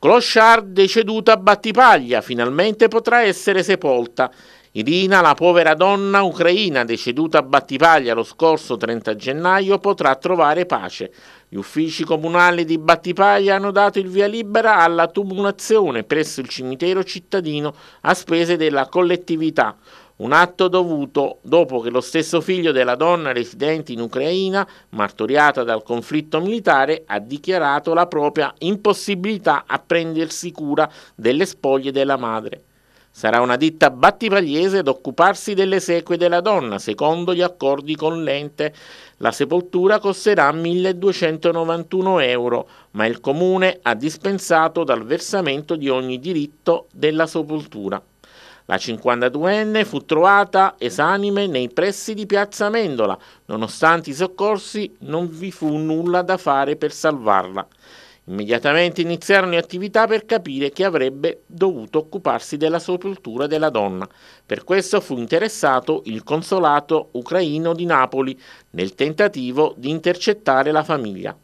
Clochard deceduta a Battipaglia finalmente potrà essere sepolta Irina, la povera donna ucraina deceduta a Battipaglia lo scorso 30 gennaio, potrà trovare pace. Gli uffici comunali di Battipaglia hanno dato il via libera alla tumulazione presso il cimitero cittadino a spese della collettività. Un atto dovuto dopo che lo stesso figlio della donna residente in Ucraina, martoriata dal conflitto militare, ha dichiarato la propria impossibilità a prendersi cura delle spoglie della madre. Sarà una ditta battipagliese ad occuparsi delle seque della donna, secondo gli accordi con l'ente. La sepoltura costerà 1.291 euro, ma il comune ha dispensato dal versamento di ogni diritto della sepoltura. La 52enne fu trovata esanime nei pressi di Piazza Mendola, nonostante i soccorsi non vi fu nulla da fare per salvarla. Immediatamente iniziarono le attività per capire chi avrebbe dovuto occuparsi della sepoltura della donna. Per questo fu interessato il consolato ucraino di Napoli nel tentativo di intercettare la famiglia.